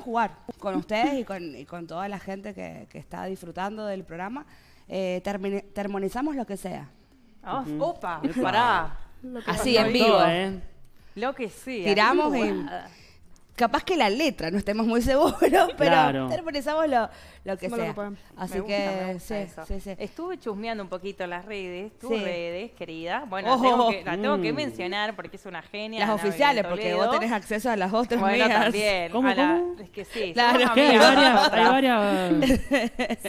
jugar con ustedes y con, con toda la gente que, está disfrutando del programa. Eh, lo que sea. Oh, ah, Opa, Así en vivo. ¿eh? Lo que sea. Tiramos y capaz que la letra, no estemos muy seguros, pero claro. interpretamos lo, lo que sea. Así que, Estuve chusmeando un poquito las redes, tus redes, querida. Bueno, oh. tengo que, la tengo que mm. mencionar porque es una genia. Las oficiales, porque vos tenés acceso a las otras bueno, mías. también. ¿Cómo, la, Es que sí, claro. hay varias. Hay varias...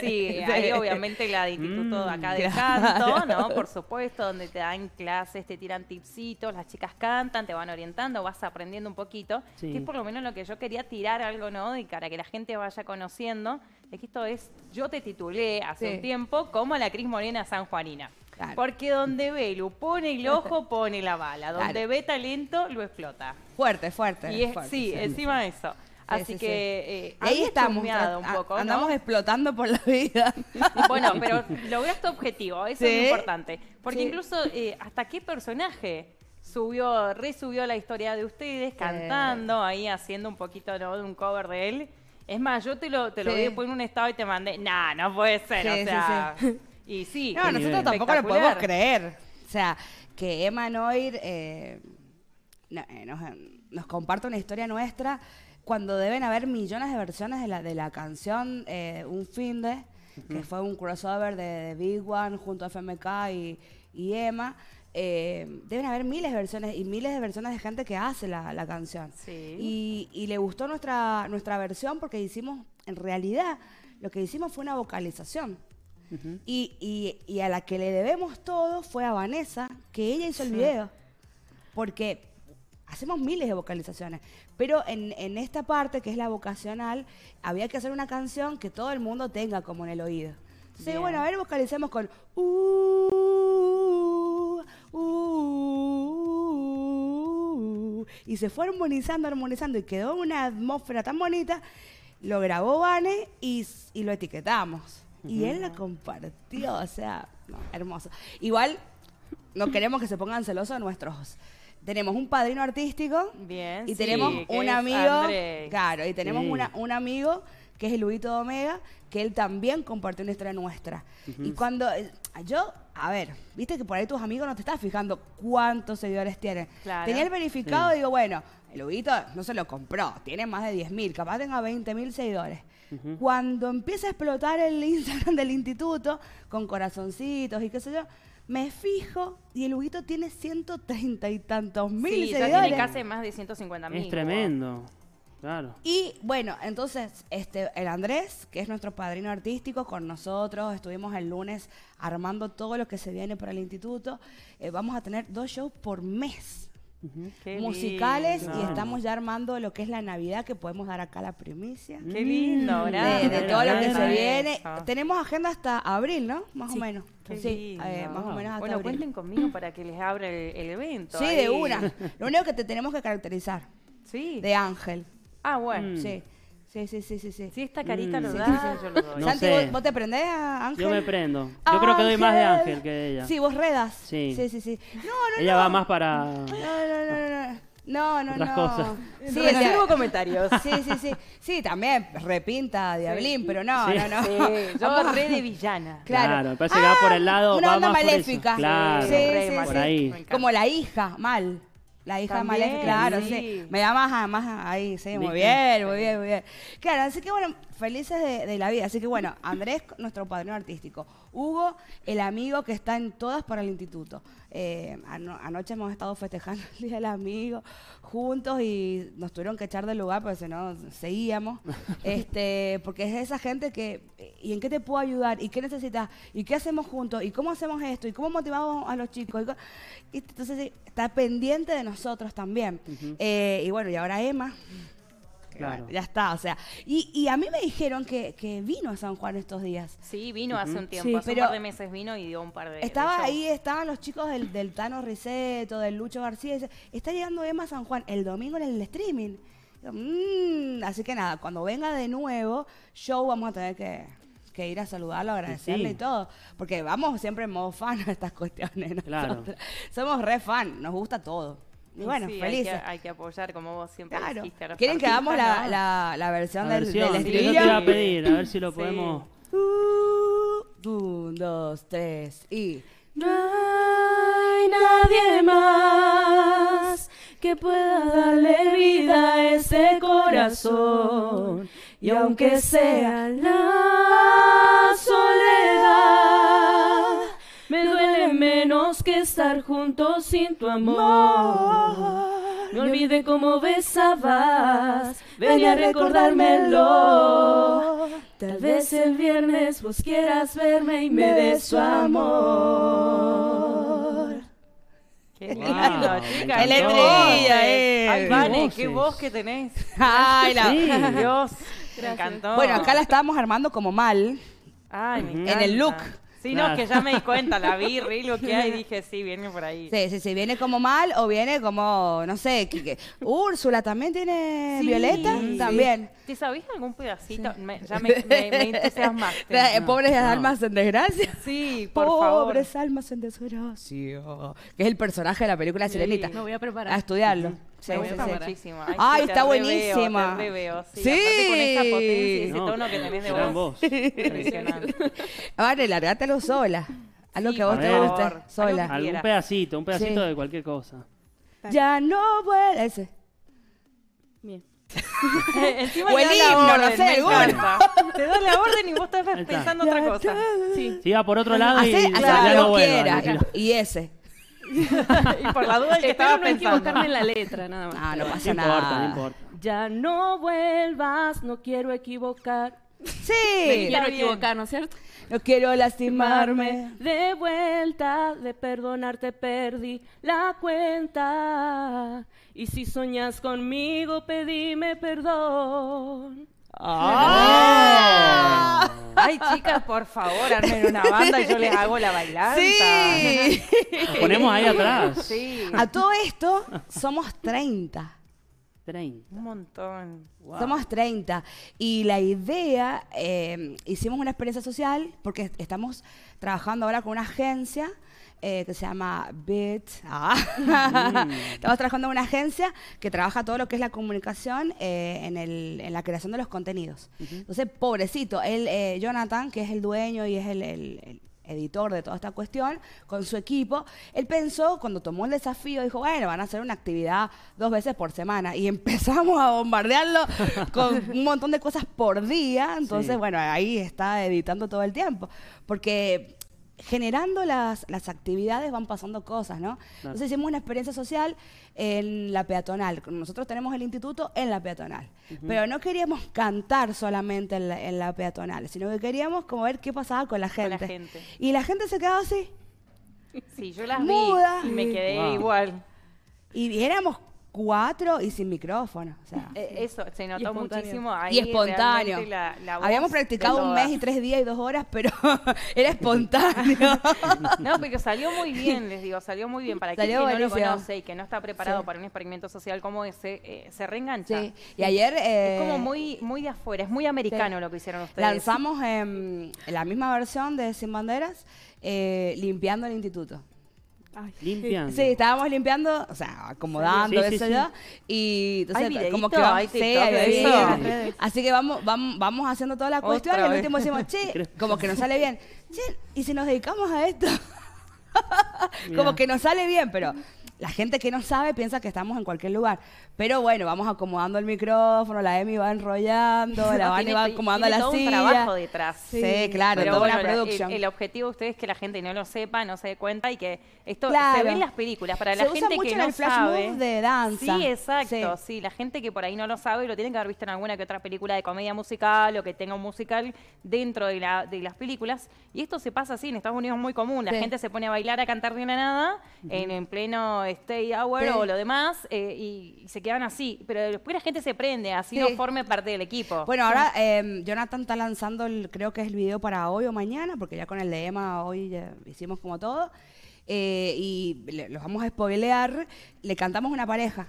sí, hay obviamente la de instituto mm. acá de canto, ¿no? Por supuesto, donde te dan clases, te tiran tipsitos, las chicas cantan, te van orientando, vas aprendiendo un poquito, que es por lo menos lo que yo quería tirar algo, ¿no? Y para que la gente vaya conociendo, es que esto es, yo te titulé hace un tiempo como la Cris Morena sanjuanina. Juanina. Porque donde ve lo pone el ojo, pone la bala. Donde ve talento, lo explota. Fuerte, fuerte. sí, encima de eso. Así que eh, ahí estamos. andamos explotando por la vida. Bueno, pero lograste objetivo, eso es importante. Porque incluso eh, hasta qué personaje subió, resubió la historia de ustedes, cantando, ahí haciendo un poquito de un cover de él. Es más, yo te lo, te lo vi en un estado y te mandé, nah, no puede ser, o sea. Y sí. No, nosotros tampoco lo podemos creer. O sea, que Emma Noir eh, eh, nos, comparte una historia nuestra cuando deben haber millones de versiones de la, de la canción eh, Un Fin de, que fue un crossover de, Big One junto a FMK y, y Emma. Eh, deben haber miles de versiones y miles de versiones de gente que hace la, canción. Y, le gustó nuestra, nuestra versión porque hicimos, en realidad, lo que hicimos fue una vocalización. y, a la que le debemos todo fue a Vanessa, que ella hizo el video. Porque hacemos miles de vocalizaciones. Pero en, en, esta parte, que es la vocacional, había que hacer una canción que todo el mundo tenga como en el oído. Entonces, bueno, a ver, vocalicemos con... Uh, Uh, y se fue armonizando, armonizando y quedó una atmósfera tan bonita. Lo grabó Vane y, lo etiquetamos. Y él la compartió, o sea, hermoso. Igual, no queremos que se pongan celosos nuestros tenemos un padrino artístico. Bien. Y tenemos un amigo. Claro, y tenemos una, un amigo que es el de Omega, que él también compartió una historia nuestra. Y cuando eh, yo, a ver, viste que por ahí tus amigos no te estás fijando cuántos seguidores tienen. Tenía el verificado y digo, bueno, el Ubito no se lo compró, tiene más de 10.000, capaz tenga 20.000 seguidores. Cuando empieza a explotar el Instagram del instituto con corazoncitos y qué sé yo, me fijo y el Huguito tiene 130 y tantos mil sí, seguidores. tiene casi más de 150 mil. Es tremendo. Y bueno, entonces este, el Andrés, que es nuestro padrino artístico, con nosotros estuvimos el lunes armando todo lo que se viene para el instituto. Eh, vamos a tener dos shows por mes. musicales y estamos ya armando lo que es la Navidad que podemos dar acá la primicia. Qué lindo, ¿verdad? Mm. De, todo lo que se viene. Tenemos agenda hasta abril, ¿no? Más o menos. sí, eh, más o menos hasta Bueno, cuenten conmigo para que les abra el, evento. Sí, de una. Lo único que te tenemos que caracterizar. Sí. De Ángel. Ah, bueno, mm. sí. Sí, sí, sí, sí, sí. Si esta carita mm. lo da, yo lo doy. No Santi, sé. ¿vos, te prendés a Ángel? Yo me prendo. Yo creo que doy más de Ángel que de ella. Sí, vos redas. Sí. Sí, sí, sí. No, no, Ella va más para No, no, no, no. No, no, otras cosas. Sí, el Sí, sí, sí. Sí, también repinta Diablín, pero no, no, no. Sí, yo re de villana. Claro, claro va por el ah, lado, Una onda maléfica. Claro, Sí, sí, sí. por ahí. Como la hija, mal. La hija También, claro, sí. Me llama más ahí, sí, muy bien, muy bien, muy bien. Claro, así que bueno, felices de, la vida. Así que bueno, Andrés, nuestro padrino artístico. Hugo, el amigo que está en todas para el instituto. Eh, anoche hemos estado festejando el Día del Amigo juntos y nos tuvieron que echar del lugar porque si no, seguíamos. este, porque es esa gente que, eh, ¿y en qué te puedo ayudar? ¿Y qué necesitas? ¿Y qué hacemos juntos? ¿Y cómo hacemos esto? ¿Y cómo motivamos a los chicos? entonces está pendiente de nosotros también. Eh, y bueno, y ahora Emma. Ya está, o sea. Y, a mí me dijeron que, vino a San Juan estos días. Sí, vino hace un tiempo, hace un par de meses vino y dio un par de. Estaba ahí, estaban los chicos del, Tano Riceto, del Lucho García. está llegando Emma a San Juan el domingo en el streaming. Mm, así que nada, cuando venga de nuevo, show vamos a tener que ir a saludarlo, agradecerle y todo. Porque vamos siempre en modo fan a estas cuestiones. Somos re fan, nos gusta todo. Y bueno, feliz Hay que, apoyar, como vos siempre dijiste. ¿Quieren que hagamos la, la, la, versión, la versión del, del yo te iba a pedir, a ver si lo podemos... Uh, un, dos, tres y... No hay nadie más que pueda darle vida a ese corazón. Y aunque sea la soledad me duele menos que estar juntos sin tu amor. No olvide cómo besabas, ven a recordármelo. Tal vez el viernes vos quieras verme y me des su amor. Qué lindo, Qué letrilla, eh. Ay, qué voz que tenés. Ay, la... Dios, me encantó. Bueno, acá la estábamos armando como mal. Ay, En el look. Sí, no, que ya me di cuenta, la vi, y lo que hay y dije, sí, viene por ahí. Sí, sí, sí, viene como mal o viene como, no sé, que- Úrsula también tiene Violeta, también. ¿Te sabías algún pedacito? ya me, me, entusiasmaste. Eh, pobres almas en desgracia. Sí, por favor. Pobres almas en desgracia. Que es el personaje de la película Sirenita. Me voy a preparar. A estudiarlo. Se gusta muchísimo. Ay, está buenísima. sí. sí. con esa potencia, ese no, tono que tenés de voz. Impresionante. Vale, largátelo sola. Algo lo que a vos te guste. sola. Algún pedacito, un pedacito de cualquier cosa. Ya no puede. Ese. Bien. o el himno, no sé, bueno. Te doy la orden y vos estás pensando otra cosa. Sí. Si va por otro lado y, claro, ya lo no quiera. Y ese. y por la duda que estaba no pensando. equivocarme en la letra, nada más. No, no pasa no importa, nada. No importa. Ya no vuelvas, no quiero equivocar. Sí. No quiero equivocar, ¿no es cierto? No quiero lastimarme. De vuelta, de perdonarte perdí la cuenta. Y si soñas conmigo, pedime perdón. ¡Ah! Ay, chicas, por favor, armen una banda y yo les hago la bailanza. Sí. ponemos ahí atrás. A todo esto, somos 30. 30. Un montón. Somos 30. Y la idea, eh, hicimos una experiencia social porque estamos trabajando ahora con una agencia eh, que se llama Bit. Ah. Mm. Estamos trabajando en una agencia que trabaja todo lo que es la comunicación eh, en, la creación de los contenidos. Entonces, pobrecito, él, eh, Jonathan, que es el dueño y es el, editor de toda esta cuestión, con su equipo, él pensó, cuando tomó el desafío, dijo, bueno, van a hacer una actividad dos veces por semana. Y empezamos a bombardearlo con un montón de cosas por día. Entonces, bueno, ahí está editando todo el tiempo. Porque generando las, las, actividades van pasando cosas, ¿no? Entonces hicimos una experiencia social en la peatonal. Nosotros tenemos el instituto en la peatonal, pero no queríamos cantar solamente en la, peatonal, sino que queríamos como ver qué pasaba con la gente. Y la gente se quedaba así. Sí, yo las muda. vi y me quedé igual. Y éramos cuatro y sin micrófono. Eh, eso se notó muchísimo ahí. Y espontáneo. Habíamos practicado un mes y tres días y dos horas, pero era espontáneo. no, porque salió muy bien, les digo, salió muy bien. Para quien que no lo conoce y que no está preparado para un experimento social como ese, eh, se reengancha. Sí. Y ayer... es eh, como muy, muy de afuera, es muy americano lo que hicieron ustedes. Lanzamos em, la misma versión de Sin Banderas, limpiando el instituto. Ay, limpiando. Sí, estábamos limpiando, o sea, acomodando, eso ya. Y entonces, como que Así que vamos, vamos, haciendo toda la cuestión y al último decimos, che, como que nos sale bien. ¿y si nos dedicamos a esto? como que nos sale bien, pero la gente que no sabe piensa que estamos en cualquier lugar. Pero bueno, vamos acomodando el micrófono, la Emi va enrollando, la Vani va acomodando tiene la todo detrás. Sí, claro, pero bueno, El, objetivo de ustedes es que la gente no lo sepa, no se dé cuenta y que esto se ve en las películas. Para la gente que no sabe. de danza. Sí, exacto. Sí. la gente que por ahí no lo sabe y lo tiene que haber visto en alguna que otra película de comedia musical o que tenga un musical dentro de, las películas. Y esto se pasa así, en Estados Unidos muy común. La gente se pone a bailar, a cantar de una nada, en pleno stay hour o lo demás, eh, y, se quedan así. Pero después la gente se prende, así no forme parte del equipo. Bueno, ahora em, Jonathan está lanzando, el, creo que es el video para hoy o mañana, porque ya con el de hoy hicimos como todo. Eh, y los vamos a spoilear. Le cantamos una pareja.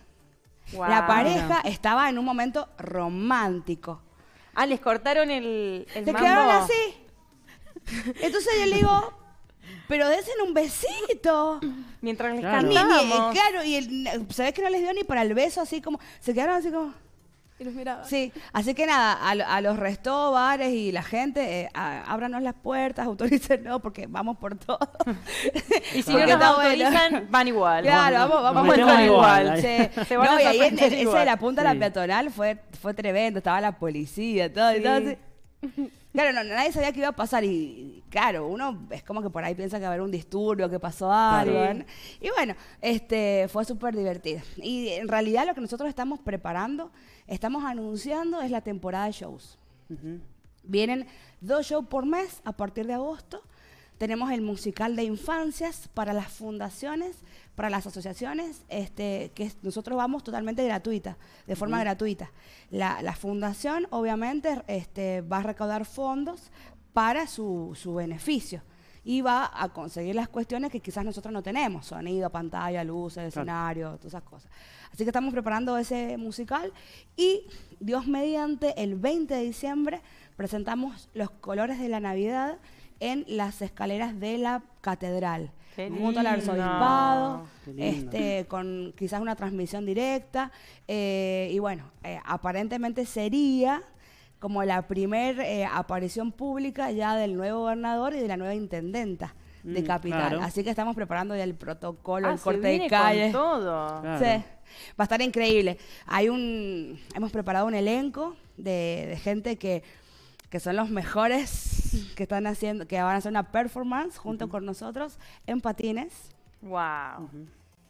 La pareja estaba en un momento romántico. Ah, les cortaron el, el Te quedaron así. Entonces yo le digo, pero desen un besito. Mientras les Claro. claro, y el- ¿sabés que no les dio ni para el beso? Así como, se quedaron así como... Y los miraba. Sí, así que nada, a, los restó bares y la gente, eh, ábranos las puertas, autorícenlo porque vamos por todo. Y si no nos van igual. Claro, vamos, vamos, a igual, van No, y ahí igual. esa de la punta de la peatonal fue, fue tremendo, estaba la policía, todo, y todo Claro, no, nadie sabía que iba a pasar y claro, uno es como que por ahí piensa que va a haber un disturbio, que pasó algo. Y bueno, este, fue súper divertido. Y en realidad lo que nosotros estamos preparando, estamos anunciando es la temporada de shows. Vienen dos shows por mes a partir de agosto. Tenemos el musical de infancias para las fundaciones para las asociaciones este, que nosotros vamos totalmente gratuita, de forma gratuita. La, fundación obviamente este, va a recaudar fondos para su, beneficio y va a conseguir las cuestiones que quizás nosotros no tenemos, sonido, pantalla, luces, escenario, todas esas cosas. Así que estamos preparando ese musical y Dios mediante el 20 de diciembre presentamos los colores de la Navidad en las escaleras de la catedral. junto al arzobispado, este, con quizás una transmisión directa. Eh, y bueno, eh, aparentemente sería como la primera eh, aparición pública ya del nuevo gobernador y de la nueva intendenta de mm, Capital. Así que estamos preparando ya el protocolo, ah, el corte de calle. Va a estar increíble. Hay un, hemos preparado un elenco de gente que que son los mejores que están haciendo, que van a hacer una performance junto con nosotros en patines. Wow.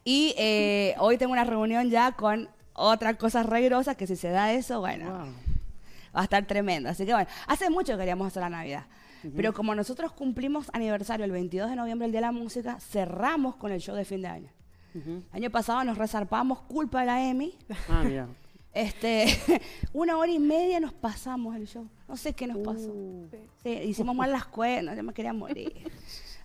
Y eh, hoy tengo una reunión ya con otra cosa regrosa que si se da eso, bueno, va a estar tremendo. Así que bueno, hace mucho que queríamos hacer la Navidad. Pero como nosotros cumplimos aniversario el 22 de noviembre, el Día de la Música, cerramos con el show de fin de año. año pasado nos resarpamos, culpa de la EMI. Ah, este, una hora y media nos pasamos el show. No sé qué nos pasó. Uh. hicimos mal las cuentas, yo me quería morir.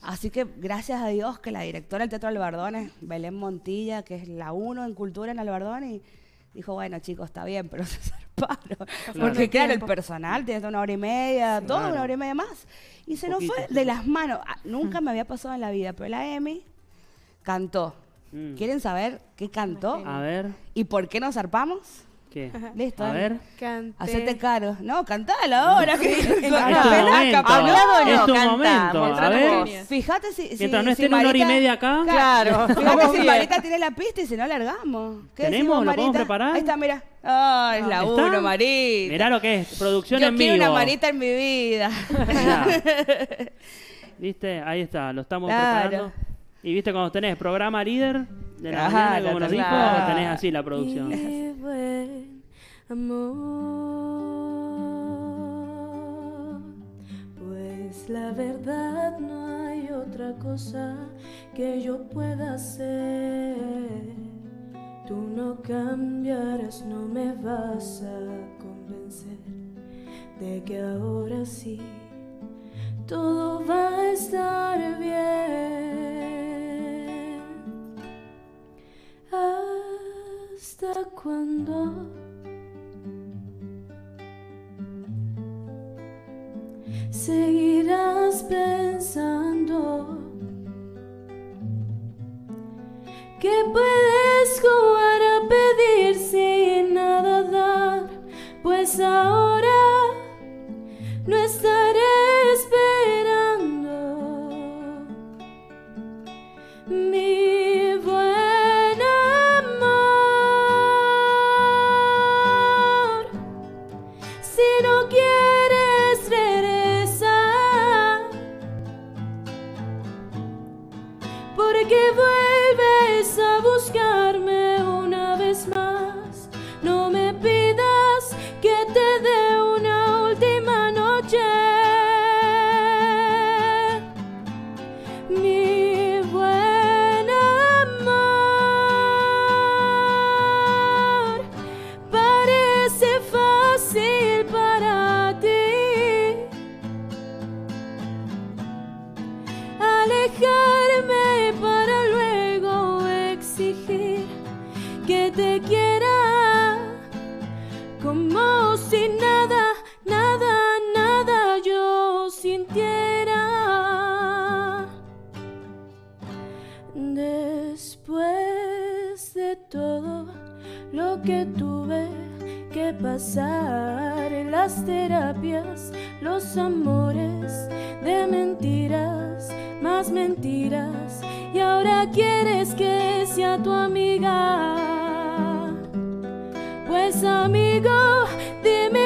Así que gracias a Dios que la directora del Teatro Albardones, Belén Montilla, que es la uno en cultura en y dijo, bueno chicos, está bien, pero se zarparon. Porque claro, el personal tiene una hora y media, todo una hora y media más. Y se nos fue de las manos. Ah, mm. nunca me había pasado en la vida, pero la Emi cantó. Mm. ¿Quieren saber qué cantó? A ver. ¿Y por qué nos zarpamos? ¿Qué? Listo. A ver. Cante. Hacete caro. No, cantalo ahora. que este hablado no, es tu momento. A ver. Fíjate si. Mientras si, no estén Marita, una hora y media acá. Claro. Fíjate si Marita tiene la pista y si no largamos ¿Tenemos? ¿Lo podemos preparar? Ahí está, mira. Ah, es la ¿Está? uno, Marita. Mirá lo que es. Producción Yo en vivo. Yo quiero una Marita en mi vida. ¿Viste? Ahí está. Lo estamos claro. preparando. Y viste cuando tenés programa líder de la Ajá, como tenés ah, así la producción. buen amor, pues la verdad no hay otra cosa que yo pueda hacer. Tú no cambiarás, no me vas a convencer de que ahora sí todo va a estar bien. cuando seguirás pensando pasar las terapias, los amores de mentiras, más mentiras. Y ahora quieres que sea tu amiga. Pues amigo, dime.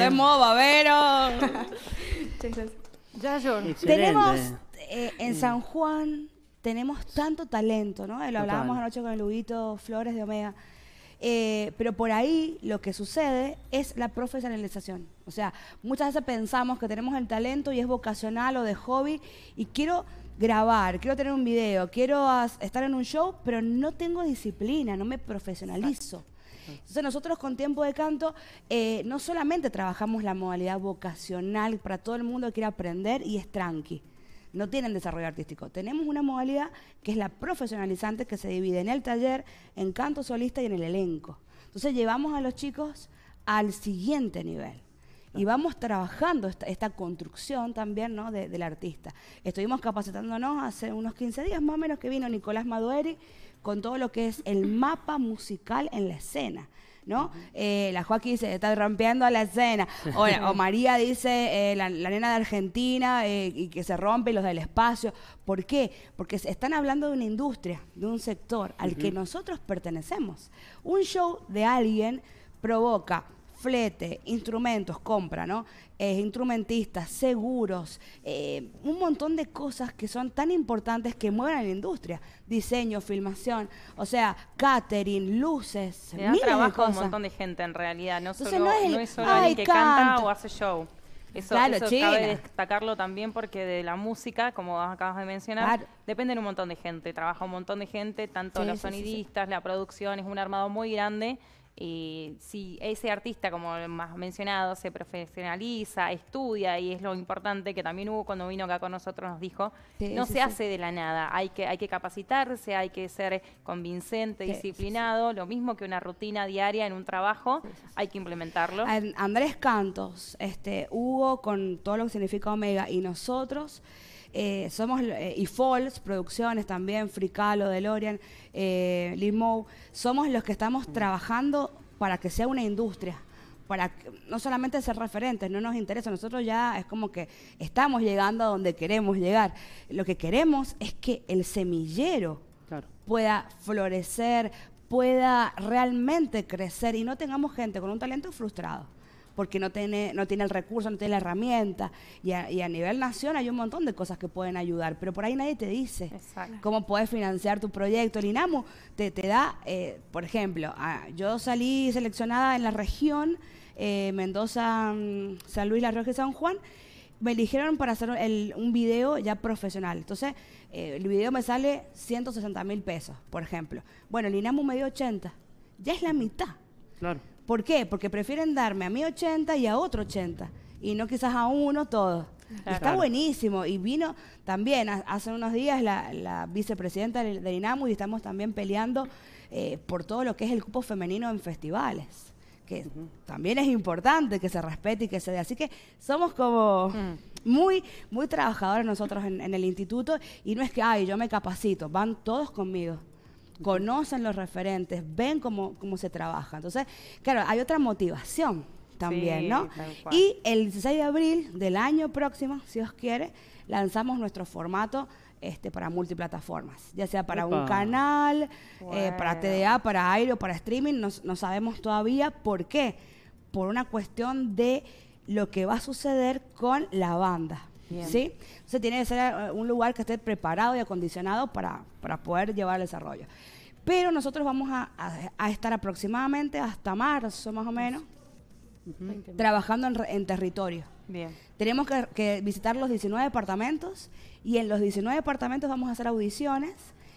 De en modo ya Tenemos eh, en San Juan, tenemos tanto talento, ¿no? Lo hablábamos anoche con el Lugito Flores de Omega. Eh, pero por ahí lo que sucede es la profesionalización. O sea, muchas veces pensamos que tenemos el talento y es vocacional o de hobby y quiero grabar, quiero tener un video, quiero estar en un show, pero no tengo disciplina, no me profesionalizo. Entonces nosotros con Tiempo de Canto eh, no solamente trabajamos la modalidad vocacional para todo el mundo que quiere aprender y es tranqui. No tienen desarrollo artístico. Tenemos una modalidad que es la profesionalizante que se divide en el taller, en canto solista y en el elenco. Entonces llevamos a los chicos al siguiente nivel. Y vamos trabajando esta, construcción también ¿no? del artista. Estuvimos capacitándonos hace unos 15 días más o menos que vino Nicolás Madueri con todo lo que es el mapa musical en la escena. ¿no? Eh, la Joaquín dice, está rompiendo a la escena. O, María dice, eh, la, nena de Argentina eh, y que se rompe los del espacio. ¿Por qué? Porque están hablando de una industria, de un sector al que nosotros pertenecemos. Un show de alguien provoca flete, instrumentos, compra, ¿no? Eh, instrumentistas, seguros, eh, un montón de cosas que son tan importantes que mueven la industria. Diseño, filmación, o sea, catering, luces, mira, trabajo de un montón de gente en realidad, no, solo, no, es, el, solo que canta, o hace show. Eso, eso cabe destacarlo también porque de la música, como acabas de mencionar, dependen un montón de gente. Trabaja un montón de gente, tanto los sonidistas, la producción, es un armado muy grande y eh, si ese artista, como más mencionado, se profesionaliza, estudia, y es lo importante que también Hugo cuando vino acá con nosotros nos dijo, no se hace de la nada, hay que, hay que capacitarse, hay que ser convincente, disciplinado, lo mismo que una rutina diaria en un trabajo, hay que implementarlo. Andrés Cantos, este, Hugo con todo lo que significa Omega y nosotros. Eh, somos eh, y Falls Producciones también, Fricalo, DeLorean, eh, somos los que estamos trabajando para que sea una industria. Para no solamente ser referentes, no nos interesa. Nosotros ya es como que estamos llegando a donde queremos llegar. Lo que queremos es que el semillero pueda florecer, pueda realmente crecer y no tengamos gente con un talento frustrado porque no tiene, no tiene el recurso, no tiene la herramienta. Y a, nivel nacional hay un montón de cosas que pueden ayudar, pero por ahí nadie te dice cómo puedes financiar tu proyecto. El te, da, eh, por ejemplo, yo salí seleccionada en la región eh, Mendoza, mm, San Luis, La Rioja y San Juan me eligieron para hacer un video ya profesional. Entonces, eh, el video me sale 160 mil pesos, por ejemplo. Bueno, el INAMU me dio 80. Ya es la mitad. Claro. ¿Por qué? Porque prefieren darme a mí 80 y a otro 80 y no quizás a uno todos. Está buenísimo. Y vino también hace unos días la, vicepresidenta de INAMU y estamos también peleando eh, por todo lo que es el cupo femenino en festivales que también es importante que se respete y que se dé. Así que somos como mm. muy, muy trabajadores nosotros en, en, el instituto y no es que, ay, yo me capacito, van todos conmigo conocen los referentes, ven cómo, cómo se trabaja. Entonces, claro, hay otra motivación también, ¿no? Y el 16 de abril del año próximo, si os quiere, lanzamos nuestro formato este, para multiplataformas, ya sea para un canal, eh, para TDA, para o para streaming, no sabemos todavía por qué, por una cuestión de lo que va a suceder con la banda. Entonces tiene que ser eh, un lugar que esté preparado y acondicionado para, poder llevar el desarrollo. Pero nosotros vamos a, estar aproximadamente hasta marzo, más o menos, trabajando en, territorio. Bien. Tenemos que, visitar los 19 departamentos y en los 19 departamentos vamos a hacer audiciones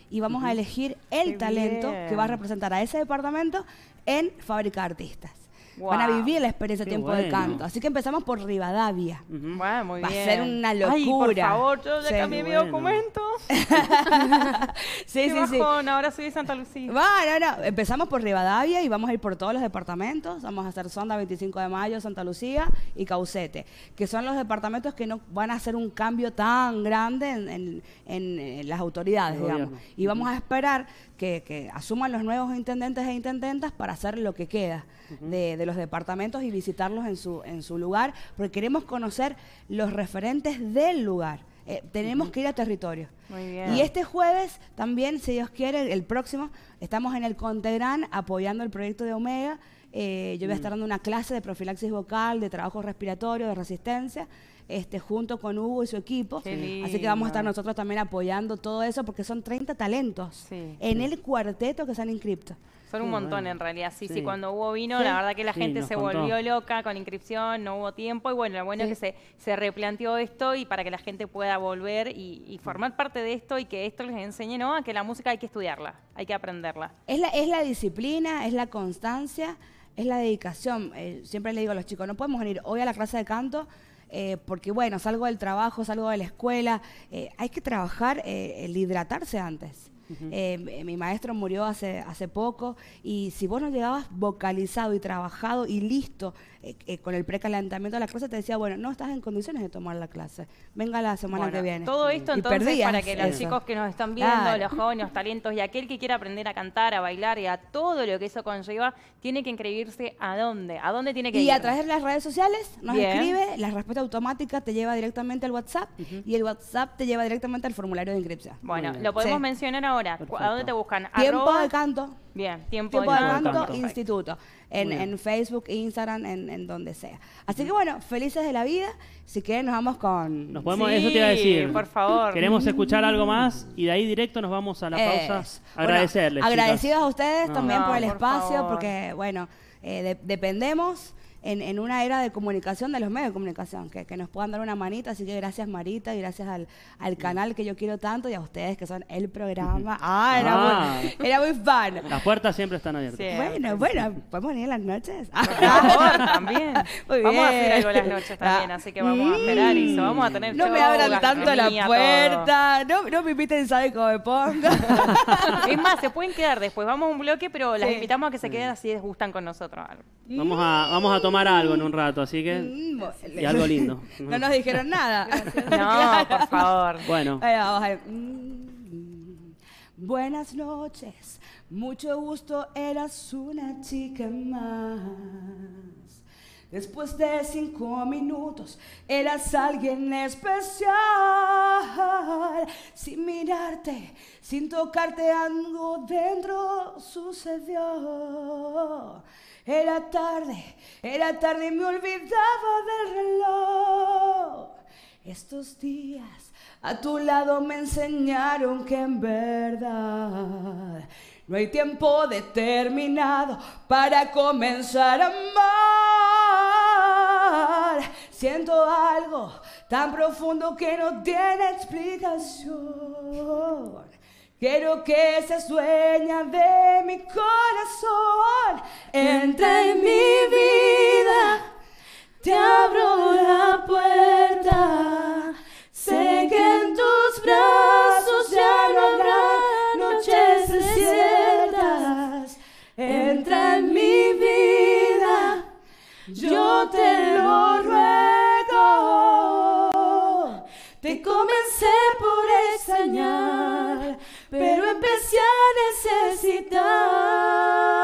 y vamos a elegir el talento que va a representar a ese departamento en Fábrica de Artistas. Van a vivir la experiencia de tiempo de canto. Así que empezamos por Rivadavia. Va a ser una locura. por favor, yo ya cambié mi documento. sí, sí, Ahora soy de Santa Lucía. Bueno, no, Empezamos por Rivadavia y vamos a ir por todos los departamentos. Vamos a hacer Sonda 25 de mayo, Santa Lucía y Caucete, que son los departamentos que no van a hacer un cambio tan grande en eh, las autoridades, digamos. Y vamos a esperar que, asuman los nuevos intendentes e intendentas para hacer lo que queda de, los departamentos y visitarlos en su, en su lugar, porque queremos conocer los referentes del lugar. Eh, tenemos que ir a territorio. Y este jueves también, si Dios quiere, el, próximo, estamos en el Contegrán apoyando el proyecto de Omega. Eh, yo voy a mm. estar dando una clase de profilaxis vocal, de trabajo respiratorio, de resistencia este, junto con Hugo y su equipo. Así que vamos a estar nosotros también apoyando todo eso porque son 30 talentos en el cuarteto que se han Son un montón en realidad, sí, sí, cuando Hugo vino, la verdad que la gente se volvió loca con inscripción, no hubo tiempo y bueno, lo bueno es que se, replanteó esto y para que la gente pueda volver y, formar parte de esto y que esto les enseñe, ¿no? A que la música hay que estudiarla, hay que aprenderla. Es la, es la disciplina, es la constancia, es la dedicación. Eh, siempre le digo a los chicos, no podemos venir hoy a la clase de canto eh, porque bueno, salgo del trabajo, salgo de la escuela, eh, hay que trabajar eh, el hidratarse antes. Eh, eh, mi maestro murió hace, hace poco y si vos no llegabas vocalizado y trabajado y listo eh, con el precalentamiento de la clase, te decía, bueno, no estás en condiciones de tomar la clase, venga la semana que viene. Todo esto entonces para que los chicos que nos están viendo, los jóvenes, los talentos y aquel que quiera aprender a cantar, a bailar y a todo lo que eso conlleva, tiene que inscribirse a dónde, a dónde tiene que ir. Y a través de las redes sociales nos escribe, la respuesta automática te lleva directamente al WhatsApp y el WhatsApp te lleva directamente al formulario de inscripción. Bueno, lo podemos mencionar ahora ahora? ¿A dónde te buscan? Tiempo de canto. Bien, tiempo, de, canto. instituto. En, Facebook, Instagram, en, donde sea. Así que bueno, felices de la vida. Si quieren, nos vamos con. Nos podemos, eso te iba a decir. por favor. Queremos escuchar algo más y de ahí directo nos vamos a las pausas. Agradecerles. Agradecidos a ustedes también por el espacio, porque bueno, eh, dependemos en, en, una era de comunicación, de los medios de comunicación, que, que, nos puedan dar una manita. Así que gracias Marita y gracias al, al canal que yo quiero tanto y a ustedes que son el programa. Ah, era, ah. Muy, era muy fan. Las puertas siempre están abiertas. bueno, bueno, ¿podemos ir las noches? Por favor, también. Muy bien. Vamos a hacer algo las noches también, así que vamos a esperar y vamos a tener No me abran tanto la puerta, no, no me inviten, sabe cómo me pongo. es más, se pueden quedar después, vamos a un bloque, pero las invitamos a que se queden así les gustan con nosotros. Vamos a, vamos a tomar algo en un rato, así que. Mm, y algo lindo. no nos dijeron nada. no, por favor. Bueno. Mm. buenas noches, mucho gusto, eras una chica más. Después de cinco minutos, eras alguien especial. Sin mirarte, sin tocarte, algo dentro sucedió. Era tarde, era tarde y me olvidaba del reloj. Estos días a tu lado me enseñaron que en verdad no hay tiempo determinado para comenzar a amar. Siento algo tan profundo que no tiene explicación. Quiero que se sueñe de mi corazón. Entra en mi vida, te abro la puerta. Sé que en tus brazos ya no habrá noches desiertas. Entra en mi vida, yo te necesitar.